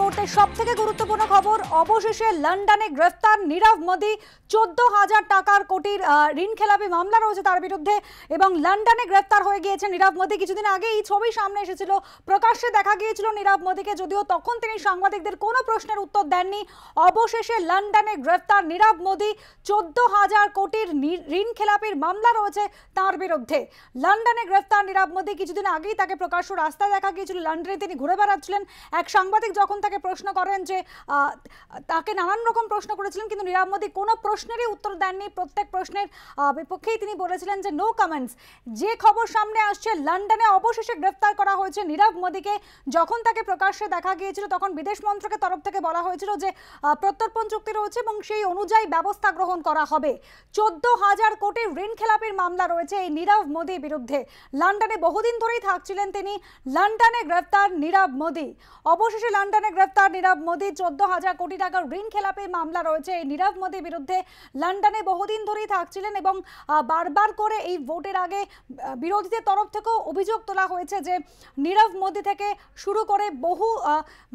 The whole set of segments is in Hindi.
মুহূর্তে সব থেকে গুরুত্বপূর্ণ খবর অবশেষে লন্ডনে গ্রেফতার নীরব মোদি চোদ্দ হাজার টাকার কোটির ঋণ খেলাপি মামলা রয়েছে তার বিরুদ্ধে এবং লন্ডনে গ্রেফতার হয়ে গিয়েছে নীরব মোদি কিছুদিন আগে এই ছবি সামনে এসেছিল প্রকাশ্যে দেখা গিয়েছিল নীরব মোদিকে যদিও তখন তিনি সাংবাদিকদের কোনো প্রশ্নের উত্তর দেননি অবশেষে লন্ডনে গ্রেফতার নীরব মোদি চোদ্দ হাজার কোটির ঋণ খেলাপির মামলা রয়েছে তার বিরুদ্ধে লন্ডনে গ্রেফতার নীরব মোদি কিছুদিন আগেই তাকে প্রকাশ্য রাস্তায় দেখা গিয়েছিল লন্ডনে তিনি ঘুরে বেড়াচ্ছিলেন এক সাংবাদিক যখন তাকে প্রশ্ন করেন যে তাকে নানান রকম প্রশ্ন করেছিলেন কিন্তু নীরব মোদী কোনো প্রশ্নেরই উত্তর দেননি প্রত্যেক প্রশ্নের বিপক্ষেই তিনি বলেছিলেন যে নো কমেন্টস যে খবর সামনে আসছে লন্ডনে অবশেষে গ্রেফতার করা হয়েছে নীরব মোদীকে যখন তাকে প্রকাশ্যে দেখা গিয়েছিল তখন বিদেশ মন্ত্রকের তরফ থেকে বলা হয়েছিল যে প্রত্যর্পণ চুক্তি রয়েছে এবং সেই অনুযায়ী ব্যবস্থা গ্রহণ করা হবে চোদ্দ হাজার কোটি ঋণ খেলাপির মামলা রয়েছে এই নীরব মোদীর বিরুদ্ধে লন্ডনে বহুদিন ধরেই থাকছিলেন তিনি লন্ডনে গ্রেফতার নীরব মোদী অবশেষে লন্ডনে গ্রেফতার নীরব মোদি চোদ্দ হাজার কোটি টাকার ঋণ খেলাপের মামলা রয়েছে এই নীরব মোদির বিরুদ্ধে লন্ডনে বহুদিন ধরেই থাকছিলেন এবং বারবার করে এই ভোটের আগে বিরোধীদের তরফ থেকেও অভিযোগ তোলা হয়েছে যে নীরব মোদি থেকে শুরু করে বহু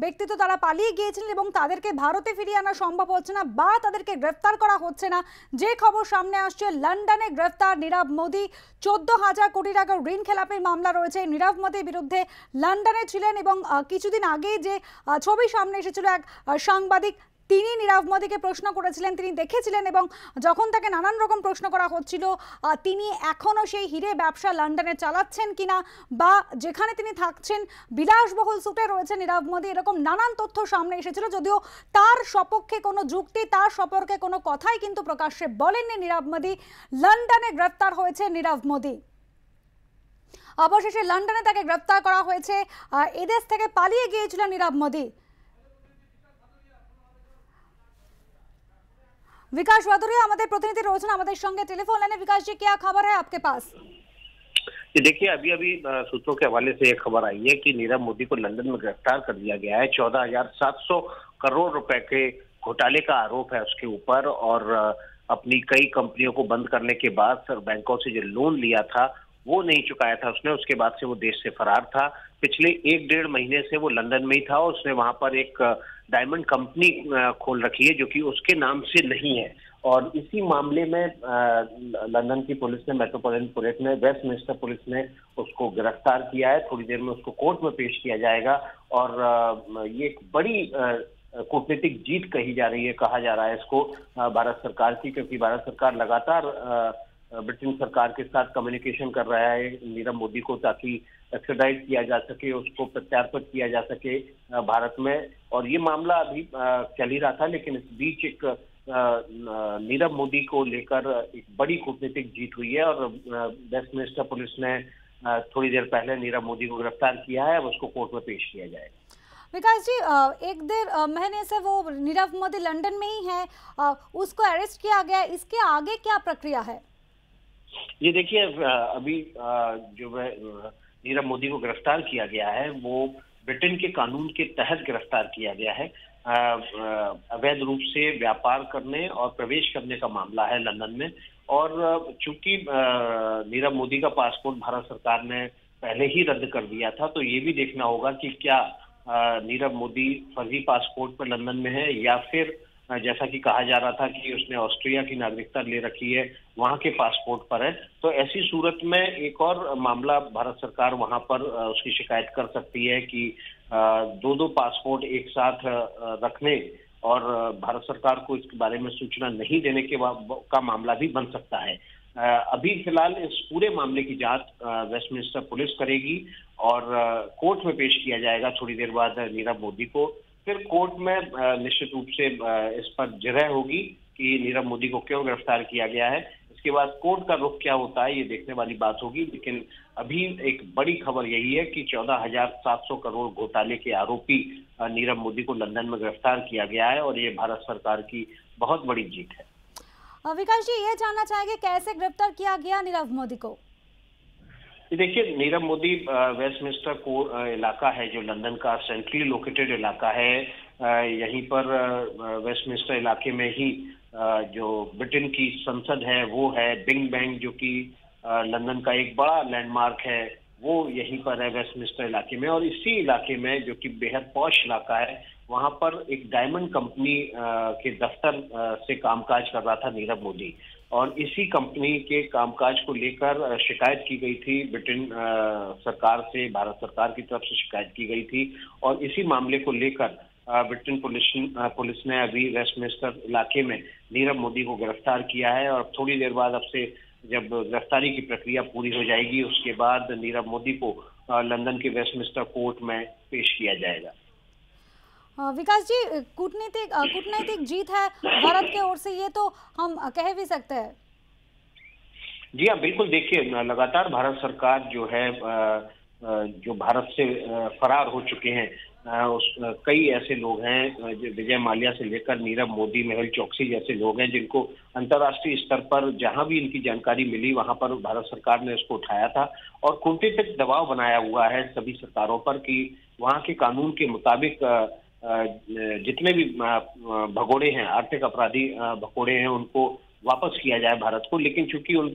ব্যক্তিত্ব তারা পালিয়ে গিয়েছিলেন এবং তাদেরকে ভারতে ফিরিয়ে আনা সম্ভব হচ্ছে না বা তাদেরকে গ্রেফতার করা হচ্ছে না যে খবর সামনে আসছে লন্ডনে গ্রেফতার নীরব মোদি চোদ্দ হাজার কোটি টাকার ঋণ খেলাপের মামলা রয়েছে নীরব মোদির বিরুদ্ধে লন্ডনে ছিলেন এবং কিছুদিন আগে যে ছবি সামনে এসেছিল এক সাংবাদিক তিনি নীরব মোদীকে প্রশ্ন করেছিলেন তিনি দেখেছিলেন এবং যখন তাকে নানান রকম প্রশ্ন করা হচ্ছিল তিনি এখনও সেই হিরে ব্যবসা লন্ডনে চালাচ্ছেন কিনা বা যেখানে তিনি থাকছেন বিলাসবহুল সুটে রয়েছে নীরব মোদী এরকম নানান তথ্য সামনে এসেছিল যদিও তার সপক্ষে কোনো যুক্তি তার সম্পর্কে কোনো কথাই কিন্তু প্রকাশ্যে বলেননি নীরব মোদী লন্ডনে গ্রেপ্তার হয়েছে নীরব মোদী অবশেষে লন্ডনে তাকে গ্রেপ্তার করা হয়েছে এদেশ থেকে পালিয়ে গিয়েছিলেন নীরব মোদী विकास वादुरी हमारे प्रतिनिधि रोजन हमारे संगे टेलीफोन लाइन विकास जी क्या खबर है आपके पास देखिए अभी अभी सूत्रों के हवाले से एक खबर आई है कि नीरव मोदी को लंदन में गिरफ्तार कर लिया गया है चौदह हजार सात सौ करोड़ रुपए के घोटाले का आरोप है उसके ऊपर और अपनी कई कंपनियों को बंद करने के बाद बैंकों से जो लोन लिया था वो नहीं चुकाया था उसने उसके बाद से वो देश से फरार था पिछले एक डेढ़ महीने से वो लंदन में ही था और उसने वहां पर एक डायमंड कंपनी खोल रखी है जो कि उसके नाम से नहीं है और इसी मामले में लंदन की पुलिस ने मेट्रोपॉलिटन पुलिस ने वेस्ट मिनिस्टर पुलिस ने उसको गिरफ्तार किया है थोड़ी देर में उसको कोर्ट में पेश किया जाएगा और ये एक बड़ी कूटनीतिक जीत कही जा रही है कहा जा रहा है इसको भारत सरकार की क्योंकि भारत सरकार लगातार ब्रिटेन सरकार के साथ कम्युनिकेशन कर रहा है नीरव मोदी को ताकि एक्सट्राडाइट किया जा सके उसको प्रत्यार्पण किया जा सके भारत में और ये मामला अभी चल ही रहा था लेकिन इस बीच एक नीरव मोदी को लेकर एक बड़ी कूटनीतिक जीत हुई है और वेस्ट मिनिस्टर पुलिस ने थोड़ी देर पहले नीरव मोदी को गिरफ्तार किया है अब उसको कोर्ट में पेश किया जाएगा विकास जी एक देर महीने से वो नीरव मोदी लंदन में ही है उसको अरेस्ट किया गया इसके आगे क्या प्रक्रिया है ये देखिए अभी जो नीरव मोदी को गिरफ्तार किया गया है वो ब्रिटेन के कानून के तहत गिरफ्तार किया गया है अवैध रूप से व्यापार करने और प्रवेश करने का मामला है लंदन में और चूंकि नीरव मोदी का पासपोर्ट भारत सरकार ने पहले ही रद्द कर दिया था तो ये भी देखना होगा कि क्या नीरव मोदी फर्जी पासपोर्ट पर लंदन में है या फिर जैसा कि कहा जा रहा था कि उसने ऑस्ट्रिया की नागरिकता ले रखी है वहां के पासपोर्ट पर है तो ऐसी सूरत में एक और मामला भारत सरकार वहां पर उसकी शिकायत कर सकती है कि दो दो पासपोर्ट एक साथ रखने और भारत सरकार को इसके बारे में सूचना नहीं देने के का मामला भी बन सकता है अभी फिलहाल इस पूरे मामले की जांच वेस्टमिनिस्टर पुलिस करेगी और कोर्ट में पेश किया जाएगा थोड़ी देर बाद नीरव मोदी को फिर कोर्ट में निश्चित रूप से इस पर जिरह होगी कि नीरव मोदी को क्यों गिरफ्तार किया गया है इसके बाद कोर्ट का रुख क्या होता है ये देखने वाली बात होगी लेकिन अभी एक बड़ी खबर यही है कि चौदह हजार सात सौ करोड़ घोटाले के आरोपी नीरव मोदी को लंदन में गिरफ्तार किया गया है और ये भारत सरकार की बहुत बड़ी जीत है विकास जी ये जानना चाहेंगे कैसे गिरफ्तार किया गया नीरव मोदी को देखिए नीरव मोदी वेस्ट मिनिस्टर को इलाका है जो लंदन का सेंट्रली लोकेटेड इलाका है यहीं पर वेस्ट मिनिस्टर इलाके में ही जो ब्रिटेन की संसद है वो है बिंग बैंग जो कि लंदन का एक बड़ा लैंडमार्क है वो यहीं पर है वेस्ट मिनिस्टर इलाके में और इसी इलाके में जो कि बेहद पौश इलाका है वहां पर एक डायमंड कंपनी के दफ्तर से कामकाज कर रहा था नीरव मोदी और इसी कंपनी के कामकाज को लेकर शिकायत की गई थी ब्रिटेन सरकार से भारत सरकार की तरफ से शिकायत की गई थी और इसी मामले को लेकर ब्रिटेन पुलिस पुलिस ने अभी वेस्टमिस्टर इलाके में नीरव मोदी को गिरफ्तार किया है और थोड़ी देर बाद अब से जब गिरफ्तारी की प्रक्रिया पूरी हो जाएगी उसके बाद नीरव मोदी को लंदन के वेस्टमिस्टर कोर्ट में पेश किया जाएगा विकास जी कूटनीतिक कूटनीतिक जीत है भारत के ओर से ये तो हम कह भी सकते हैं जी हाँ बिल्कुल देखिए लगातार भारत सरकार जो है जो भारत से फरार हो चुके हैं उस कई ऐसे लोग हैं विजय माल्या से लेकर नीरव मोदी महल चौकसी जैसे लोग हैं जिनको अंतर्राष्ट्रीय स्तर पर जहां भी इनकी जानकारी मिली वहां पर भारत सरकार ने इसको उठाया था और कुंठित दबाव बनाया हुआ है सभी सरकारों पर कि वहां के कानून के मुताबिक जितने भी भगोड़े हैं आर्थिक अपराधी भगोड़े हैं उनको वापस किया जाए भारत को लेकिन चूंकि उन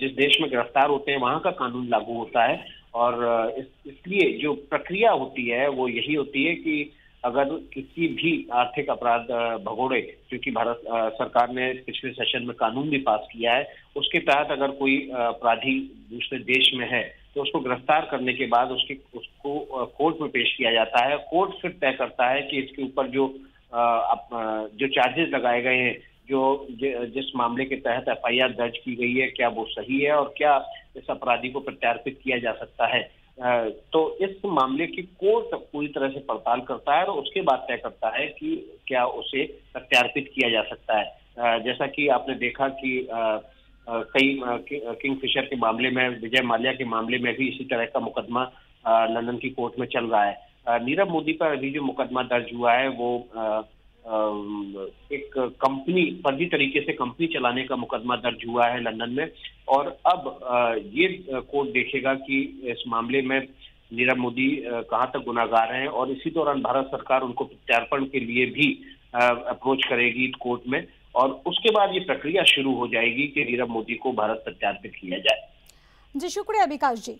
जिस देश में गिरफ्तार होते हैं वहाँ का कानून लागू होता है और इसलिए जो प्रक्रिया होती है वो यही होती है कि अगर किसी भी आर्थिक अपराध भगोड़े क्योंकि भारत सरकार ने पिछले सेशन में कानून भी पास किया है उसके तहत अगर कोई अपराधी दूसरे देश में है तो उसको गिरफ्तार करने के बाद उसकी उसको कोर्ट में पेश किया जाता है कोर्ट फिर तय करता है कि इसके ऊपर जो जो चार्जेस लगाए गए हैं जो जिस मामले के तहत एफ दर्ज की गई है क्या वो सही है और क्या इस अपराधी को प्रत्यार्पित किया जा सकता है तो इस मामले की कोर्ट पूरी तरह से पड़ताल करता है और उसके बाद तय करता है कि क्या उसे प्रत्यार्पित किया जा सकता है जैसा कि आपने देखा कि कई किंग फिशर के मामले में विजय माल्या के मामले में भी इसी तरह का मुकदमा लंदन की कोर्ट में चल रहा है नीरव मोदी पर अभी जो मुकदमा दर्ज हुआ है वो एक कंपनी फर्जी तरीके से कंपनी चलाने का मुकदमा दर्ज हुआ है लंदन में और अब ये कोर्ट देखेगा कि इस मामले में नीरव मोदी कहाँ तक गुनागार हैं और इसी दौरान भारत सरकार उनको प्रत्यार्पण के लिए भी अप्रोच करेगी कोर्ट में और उसके बाद ये प्रक्रिया शुरू हो जाएगी कि नीरव मोदी को भारत प्रत्यार्पित किया जाए जी शुक्रिया विकास जी